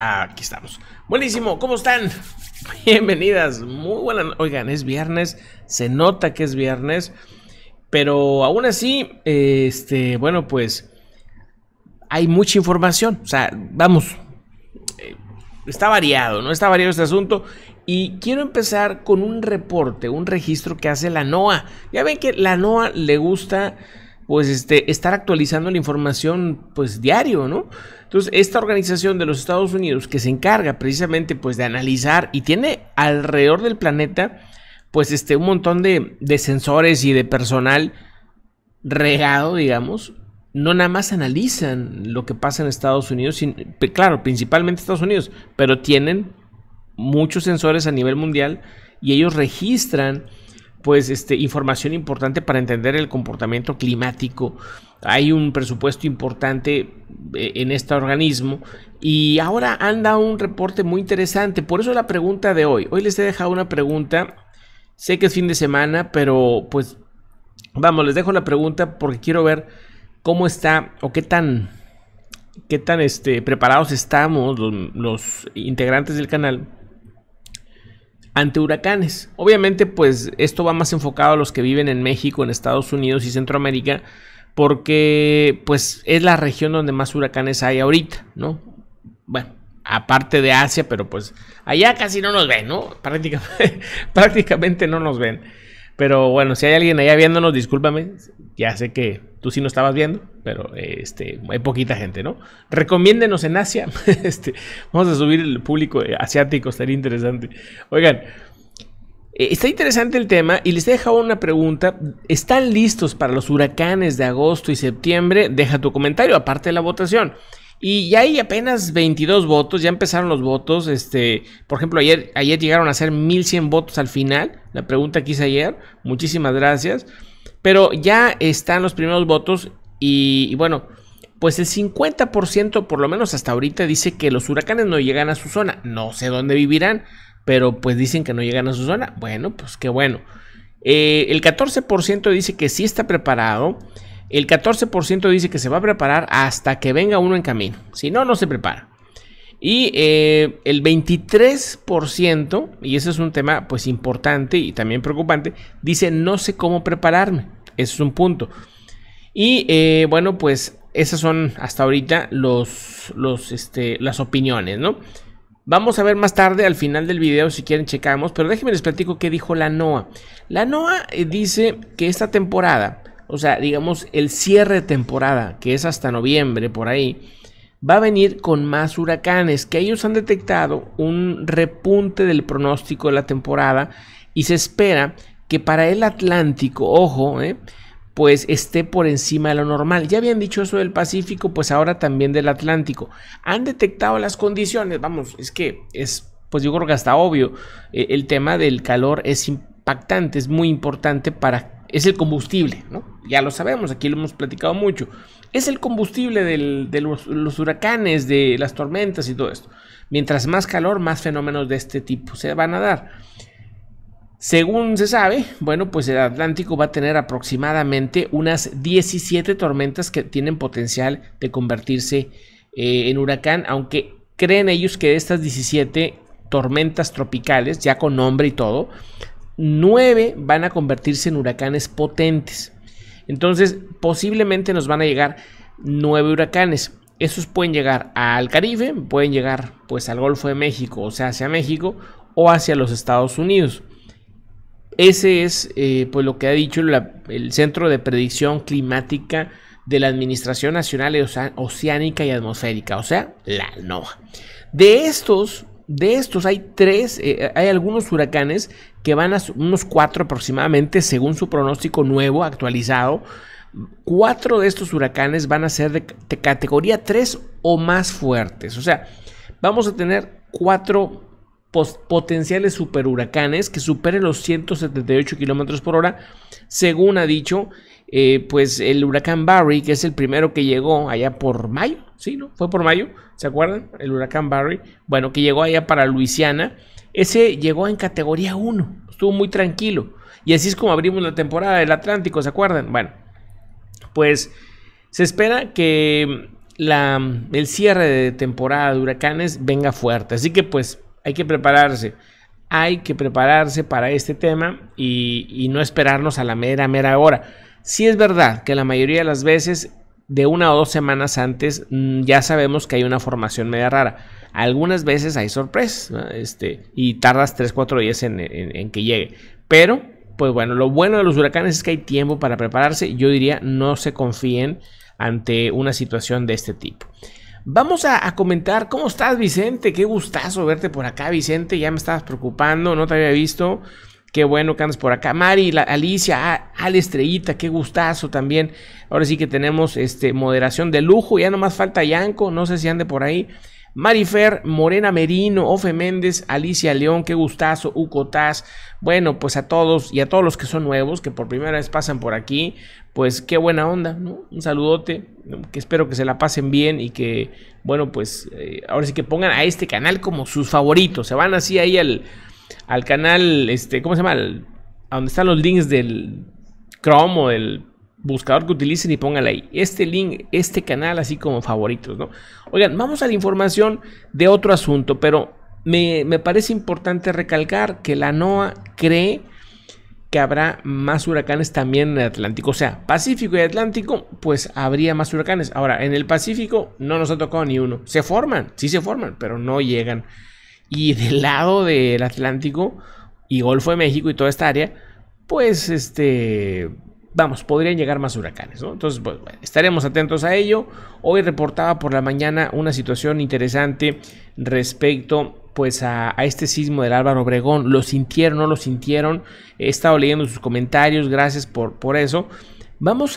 Aquí estamos. Buenísimo, ¿cómo están? Bienvenidas, muy buenas. Oigan, es viernes, se nota que es viernes, pero aún así, este, bueno, pues hay mucha información. O sea, vamos, eh, está variado, ¿no? Está variado este asunto. Y quiero empezar con un reporte, un registro que hace la NOA. Ya ven que la NOA le gusta pues este, estar actualizando la información pues diario, ¿no? Entonces, esta organización de los Estados Unidos que se encarga precisamente pues de analizar y tiene alrededor del planeta pues este un montón de, sensores y de personal regado, digamos, no nada más analizan lo que pasa en Estados Unidos, claro, principalmente Estados Unidos, pero tienen muchos sensores a nivel mundial y ellos registran pues este, información importante para entender el comportamiento climático. Hay un presupuesto importante eh, en este organismo y ahora anda un reporte muy interesante. Por eso la pregunta de hoy. Hoy les he dejado una pregunta. Sé que es fin de semana, pero pues vamos, les dejo la pregunta porque quiero ver cómo está o qué tan qué tan este, preparados estamos los integrantes del canal ante huracanes. Obviamente, pues esto va más enfocado a los que viven en México, en Estados Unidos y Centroamérica, porque pues es la región donde más huracanes hay ahorita, ¿no? Bueno, aparte de Asia, pero pues allá casi no nos ven, ¿no? Prácticamente, prácticamente no nos ven. Pero bueno, si hay alguien allá viéndonos, discúlpame. Ya sé que tú sí no estabas viendo, pero este, hay poquita gente, ¿no? Recomiéndenos en Asia. este, vamos a subir el público eh, asiático, estaría interesante. Oigan, eh, Está interesante el tema y les dejado una pregunta. ¿Están listos para los huracanes de agosto y septiembre? Deja tu comentario, aparte de la votación. Y ya hay apenas 22 votos, ya empezaron los votos. Este, por ejemplo, ayer, ayer llegaron a ser 1100 votos al final, la pregunta que hice ayer. Muchísimas gracias. Pero ya están los primeros votos y, bueno, pues el 50% por lo menos hasta ahorita dice que los huracanes no llegan a su zona. No sé dónde vivirán, pero pues dicen que no llegan a su zona. Bueno, pues qué bueno. Eh, el 14% dice que sí está preparado. El 14% dice que se va a preparar hasta que venga uno en camino. Si no, no se prepara. Y eh, el 23%, y ese es un tema pues importante y también preocupante, dice no sé cómo prepararme. Ese es un punto. Y eh, bueno, pues esas son hasta ahorita los, los, este, las opiniones, ¿no? Vamos a ver más tarde al final del video si quieren checamos, pero déjenme les platico qué dijo la NOA... La NOA eh, dice que esta temporada o sea, digamos, el cierre de temporada, que es hasta noviembre por ahí, va a venir con más huracanes, que ellos han detectado un repunte del pronóstico de la temporada y se espera que para el Atlántico, ojo, eh, pues esté por encima de lo normal. Ya habían dicho eso del Pacífico, pues ahora también del Atlántico. Han detectado las condiciones, vamos, es que es, pues yo creo que hasta obvio, eh, el tema del calor es impactante, es muy importante para es el combustible, ¿no? Ya lo sabemos, aquí lo hemos platicado mucho. Es el combustible de los, huracanes, de las tormentas y todo esto. Mientras más calor, más fenómenos de este tipo se van a dar. Según se sabe, bueno, pues el Atlántico va a tener aproximadamente unas 17 tormentas que tienen potencial de convertirse eh, en huracán, aunque creen ellos que de estas 17 tormentas tropicales, ya con nombre y todo, 9 van a convertirse en huracanes potentes. Entonces, posiblemente nos van a llegar nueve huracanes. Esos pueden llegar al Caribe, pueden llegar pues al Golfo de México, o sea, hacia México o hacia los Estados Unidos. Ese es eh, pues lo que ha dicho el Centro de Predicción Climática de la Administración Nacional Oceánica y Atmosférica, o sea, la NOAA. De estos, de estos hay tres, eh, hay algunos huracanes que van a unos cuatro aproximadamente, según su pronóstico nuevo, actualizado. Cuatro de estos huracanes van a ser de, categoría 3 o más fuertes. O sea, vamos a tener cuatro potenciales super huracanes que superen los 178 kilómetros por hora, según ha dicho eh, pues el huracán Barry, que es el primero que llegó allá por mayo, ¿sí? ¿No? Fue por mayo, ¿se acuerdan? El huracán Barry, bueno, que llegó allá para Luisiana, ese llegó en categoría 1, estuvo muy tranquilo. Y así es como abrimos la temporada del Atlántico, ¿se acuerdan? Bueno, pues se espera que la, el cierre de temporada de huracanes venga fuerte. Así que pues hay que prepararse. Hay que prepararse para este tema y, y no esperarnos a la mera, mera hora. Si es verdad que la mayoría de las veces, de una o dos semanas antes, mm, ya sabemos que hay una formación media rara. Algunas veces hay sorpresa, este, y tardas 3, 4 días en, que llegue. Pero, pues bueno, lo bueno de los huracanes es que hay tiempo para prepararse. Yo diría, no se confíen ante una situación de este tipo. Vamos a, a, comentar, ¿cómo estás Vicente? Qué gustazo verte por acá Vicente, ya me estabas preocupando, no te había visto. Qué bueno que andas por acá. Mari, Alicia, ah, Al Estrellita, qué gustazo también. Ahora sí que tenemos este, moderación de lujo. Ya nomás falta Yanco, no sé si ande por ahí. Marifer, Morena Merino, Ofe Méndez, Alicia León, qué gustazo, Taz. Bueno, pues a todos y a todos los que son nuevos, que por primera vez pasan por aquí, pues qué buena onda, ¿no? Un saludote, que espero que se la pasen bien y que, bueno, pues eh, ahora sí que pongan a este canal como sus favoritos. Se van así ahí al al canal, este, ¿cómo se llama? a donde están los links del Chrome o del buscador que utilicen y pónganle ahí este link, este canal, así como favoritos, ¿no? Oigan, vamos a la información de otro asunto, pero me, me parece importante recalcar que la NOAA cree que habrá más huracanes también en el Atlántico. O sea, Pacífico y Atlántico, pues habría más huracanes. Ahora, en el Pacífico no nos ha tocado ni uno. Se forman, sí se forman, pero no llegan y del lado del Atlántico y Golfo de México y toda esta área, pues este, vamos, podrían llegar más huracanes, Entonces, pues, estaremos atentos a ello. Hoy reportaba por la mañana una situación interesante respecto pues a, este sismo del Álvaro Obregón. Lo sintieron, no lo sintieron. He estado leyendo sus comentarios, gracias por, por eso. Vamos a...